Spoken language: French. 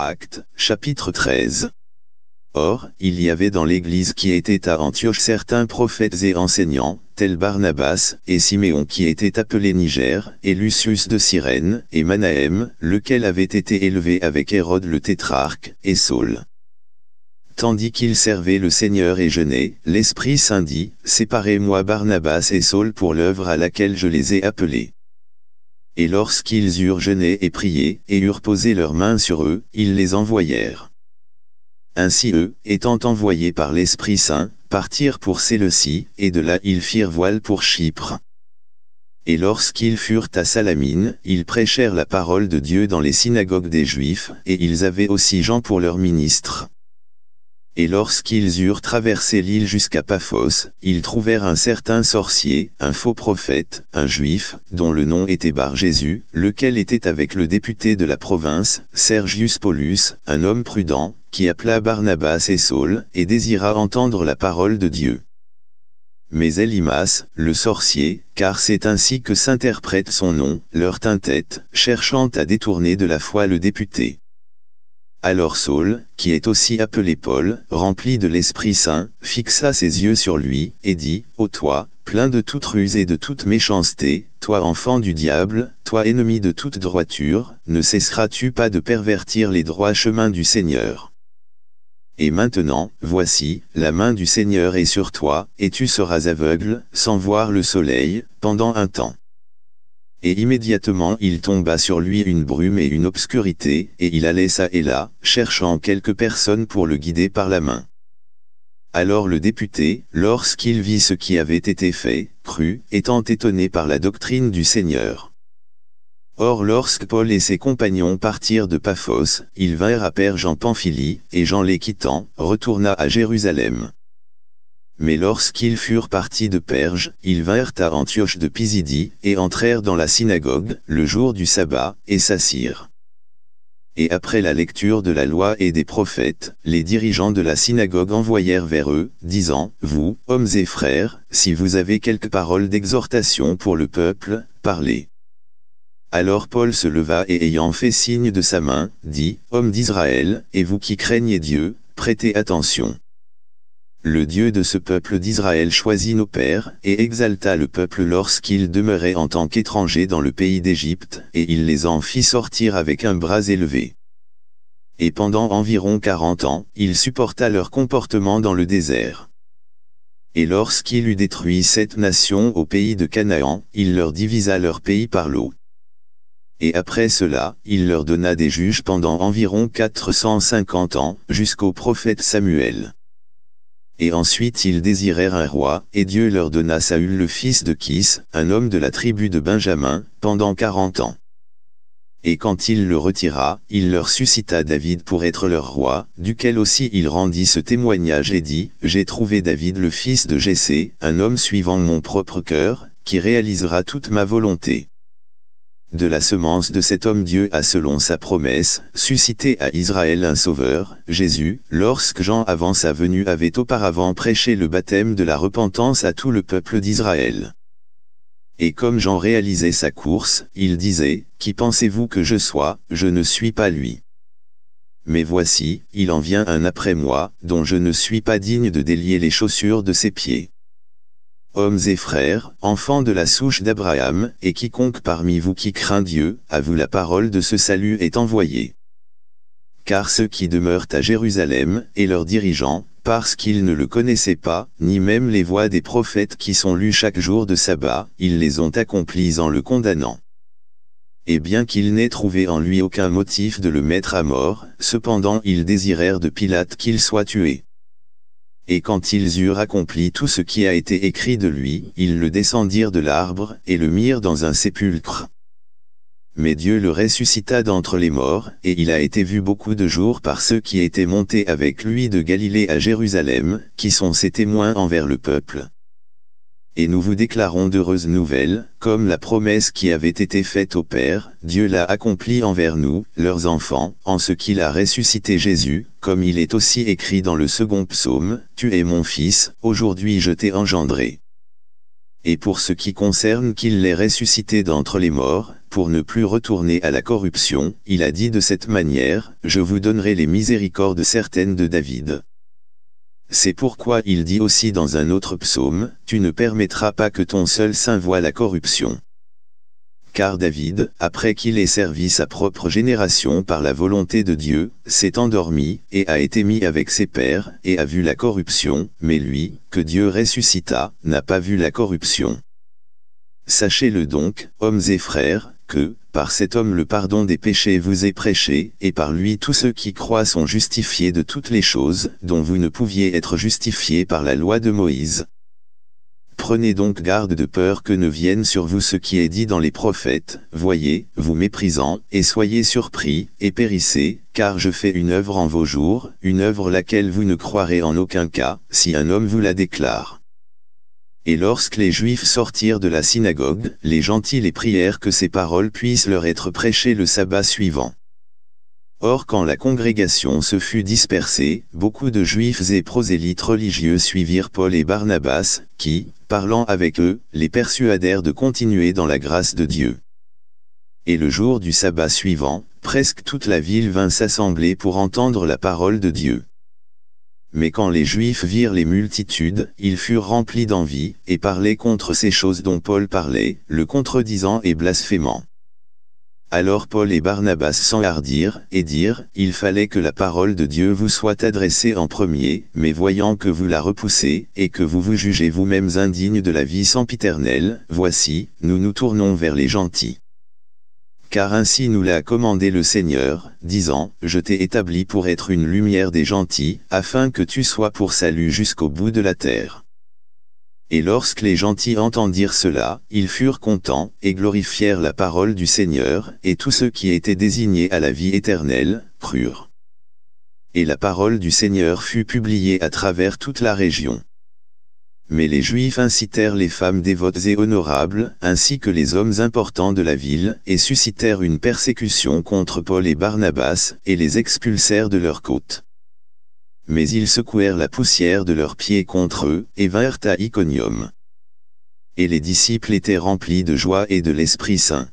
Actes, chapitre 13. Or, il y avait dans l'église qui était à Antioche certains prophètes et enseignants, tels Barnabas et Siméon qui étaient appelés Niger, et Lucius de Cyrène, et Manaem, lequel avait été élevé avec Hérode le tétrarque, et Saul. Tandis qu'ils servaient le Seigneur et jeûnaient, l'Esprit Saint dit, Séparez-moi Barnabas et Saul pour l'œuvre à laquelle je les ai appelés et lorsqu'ils eurent jeûné et prié, et eurent posé leurs mains sur eux, ils les envoyèrent. Ainsi eux, étant envoyés par l'Esprit Saint, partirent pour Séleucie, et de là ils firent voile pour Chypre. Et lorsqu'ils furent à Salamine, ils prêchèrent la parole de Dieu dans les synagogues des Juifs, et ils avaient aussi Jean pour leur ministre et lorsqu'ils eurent traversé l'île jusqu'à Paphos, ils trouvèrent un certain sorcier, un faux prophète, un juif, dont le nom était Bar Jésus, lequel était avec le député de la province, Sergius Paulus, un homme prudent, qui appela Barnabas et Saul, et désira entendre la parole de Dieu. Mais Elimas, le sorcier, car c'est ainsi que s'interprète son nom, leur tint tête, cherchant à détourner de la foi le député. Alors Saul, qui est aussi appelé Paul, rempli de l'Esprit Saint, fixa ses yeux sur lui, et dit, Ô toi, plein de toute ruse et de toute méchanceté, toi enfant du diable, toi ennemi de toute droiture, ne cesseras-tu pas de pervertir les droits chemins du Seigneur Et maintenant, voici, la main du Seigneur est sur toi, et tu seras aveugle, sans voir le soleil, pendant un temps et immédiatement il tomba sur lui une brume et une obscurité, et il allait çà et là, cherchant quelques personnes pour le guider par la main. Alors le député, lorsqu'il vit ce qui avait été fait, crut, étant étonné par la doctrine du Seigneur. Or lorsque Paul et ses compagnons partirent de Paphos, ils vinrent à Père Jean-Pamphilie, et Jean les quittant, retourna à Jérusalem. Mais lorsqu'ils furent partis de Perge, ils vinrent à Antioche de Pisidie, et entrèrent dans la synagogue, le jour du sabbat, et s'assirent. Et après la lecture de la loi et des prophètes, les dirigeants de la synagogue envoyèrent vers eux, disant, « Vous, hommes et frères, si vous avez quelques paroles d'exhortation pour le peuple, parlez. » Alors Paul se leva et ayant fait signe de sa main, dit, « Hommes d'Israël, et vous qui craignez Dieu, prêtez attention. » Le Dieu de ce peuple d'Israël choisit nos pères, et exalta le peuple lorsqu'ils demeuraient en tant qu'étrangers dans le pays d'Égypte, et il les en fit sortir avec un bras élevé. Et pendant environ quarante ans, il supporta leur comportement dans le désert. Et lorsqu'il eut détruit cette nation au pays de Canaan, il leur divisa leur pays par l'eau. Et après cela, il leur donna des juges pendant environ 450 ans, jusqu'au prophète Samuel. Et ensuite ils désirèrent un roi, et Dieu leur donna Saül le fils de Kis, un homme de la tribu de Benjamin, pendant quarante ans. Et quand il le retira, il leur suscita David pour être leur roi, duquel aussi il rendit ce témoignage et dit, « J'ai trouvé David le fils de Jessé, un homme suivant mon propre cœur, qui réalisera toute ma volonté. » De la semence de cet homme Dieu a selon sa promesse, suscité à Israël un sauveur, Jésus, lorsque Jean avant sa venue avait auparavant prêché le baptême de la repentance à tout le peuple d'Israël. Et comme Jean réalisait sa course, il disait, « Qui pensez-vous que je sois, je ne suis pas lui. Mais voici, il en vient un après moi, dont je ne suis pas digne de délier les chaussures de ses pieds. » hommes et frères, enfants de la souche d'Abraham, et quiconque parmi vous qui craint Dieu, à vous la parole de ce salut est envoyée. Car ceux qui demeurent à Jérusalem, et leurs dirigeants, parce qu'ils ne le connaissaient pas, ni même les voix des prophètes qui sont lus chaque jour de sabbat, ils les ont accomplis en le condamnant. Et bien qu'ils n'aient trouvé en lui aucun motif de le mettre à mort, cependant ils désirèrent de Pilate qu'il soit tué et quand ils eurent accompli tout ce qui a été écrit de lui, ils le descendirent de l'arbre, et le mirent dans un sépulcre. Mais Dieu le ressuscita d'entre les morts, et il a été vu beaucoup de jours par ceux qui étaient montés avec lui de Galilée à Jérusalem, qui sont ses témoins envers le peuple et nous vous déclarons d'heureuses nouvelles, comme la promesse qui avait été faite au Père, Dieu l'a accomplie envers nous, leurs enfants, en ce qu'il a ressuscité Jésus, comme il est aussi écrit dans le second psaume, « Tu es mon fils, aujourd'hui je t'ai engendré ». Et pour ce qui concerne qu'il l'ait ressuscité d'entre les morts, pour ne plus retourner à la corruption, il a dit de cette manière, « Je vous donnerai les miséricordes certaines de David ». C'est pourquoi il dit aussi dans un autre psaume, Tu ne permettras pas que ton seul saint voie la corruption. Car David, après qu'il ait servi sa propre génération par la volonté de Dieu, s'est endormi, et a été mis avec ses pères, et a vu la corruption, mais lui, que Dieu ressuscita, n'a pas vu la corruption. Sachez-le donc, hommes et frères, que, par cet homme le pardon des péchés vous est prêché, et par lui tous ceux qui croient sont justifiés de toutes les choses dont vous ne pouviez être justifiés par la loi de Moïse. Prenez donc garde de peur que ne vienne sur vous ce qui est dit dans les prophètes, voyez, vous méprisant, et soyez surpris, et périssez, car je fais une œuvre en vos jours, une œuvre laquelle vous ne croirez en aucun cas, si un homme vous la déclare. Et lorsque les Juifs sortirent de la synagogue, les gentils les prièrent que ces paroles puissent leur être prêchées le sabbat suivant. Or quand la congrégation se fut dispersée, beaucoup de Juifs et prosélytes religieux suivirent Paul et Barnabas, qui, parlant avec eux, les persuadèrent de continuer dans la grâce de Dieu. Et le jour du sabbat suivant, presque toute la ville vint s'assembler pour entendre la parole de Dieu. Mais quand les Juifs virent les multitudes, ils furent remplis d'envie, et parlaient contre ces choses dont Paul parlait, le contredisant et blasphémant. Alors Paul et Barnabas s'enhardirent, et dirent, Il fallait que la parole de Dieu vous soit adressée en premier, mais voyant que vous la repoussez, et que vous vous jugez vous-mêmes indignes de la vie sempiternelle, voici, nous nous tournons vers les gentils. Car ainsi nous l'a commandé le Seigneur, disant, Je t'ai établi pour être une lumière des gentils, afin que tu sois pour salut jusqu'au bout de la terre. Et lorsque les gentils entendirent cela, ils furent contents, et glorifièrent la parole du Seigneur, et tous ceux qui étaient désignés à la vie éternelle, crurent. Et la parole du Seigneur fut publiée à travers toute la région mais les Juifs incitèrent les femmes dévotes et honorables, ainsi que les hommes importants de la ville, et suscitèrent une persécution contre Paul et Barnabas, et les expulsèrent de leur côte. Mais ils secouèrent la poussière de leurs pieds contre eux, et vinrent à Iconium. Et les disciples étaient remplis de joie et de l'Esprit Saint.